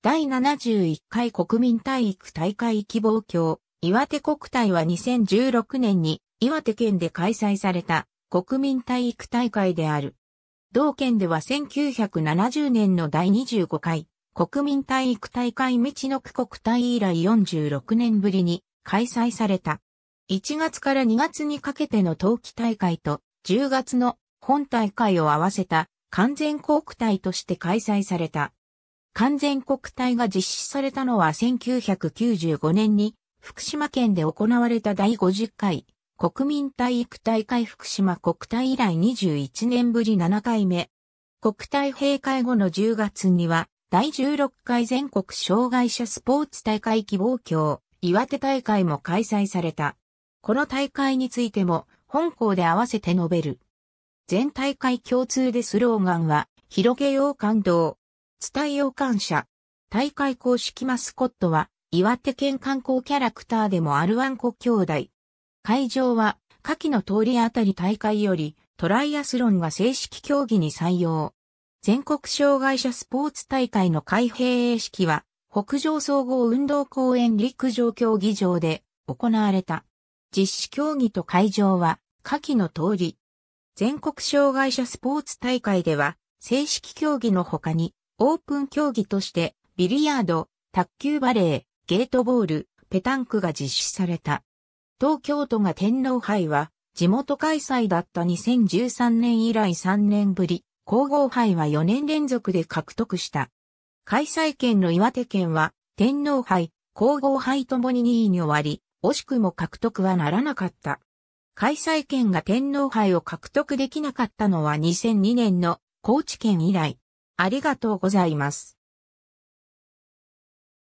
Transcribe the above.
第71回国民体育大会希望郷、岩手国体は2016年に岩手県で開催された国民体育大会である。同県では1970年の第25回国民体育大会道の区国体以来46年ぶりに開催された。1月から2月にかけての冬季大会と10月の本大会を合わせた完全国体として開催された。完全国体が実施されたのは1995年に福島県で行われた第50回国民体育大会福島国体以来21年ぶり7回目。国体閉会後の10月には第16回全国障害者スポーツ大会希望協岩手大会も開催された。この大会についても本校で合わせて述べる。全大会共通でスローガンは広げよう感動、伝えよう感謝。大会公式マスコットは、岩手県観光キャラクターでもあるワンコ兄弟。会場は、下記の通りあたり大会より、トライアスロンが正式競技に採用。全国障害者スポーツ大会の開閉式は、北上総合運動公園陸上競技場で行われた。実施競技と会場は、下記の通り。全国障害者スポーツ大会では、正式競技の他に、オープン競技として、ビリヤード、卓球バレー、ゲートボール、ペタンクが実施された。東京都が天皇杯は、地元開催だった2013年以来3年ぶり、皇后杯は4年連続で獲得した。開催県の岩手県は、天皇杯、皇后杯ともに2位に終わり、惜しくも獲得はならなかった。開催権が天皇杯を獲得できなかったのは2002年の高知県以来、ありがとうございます。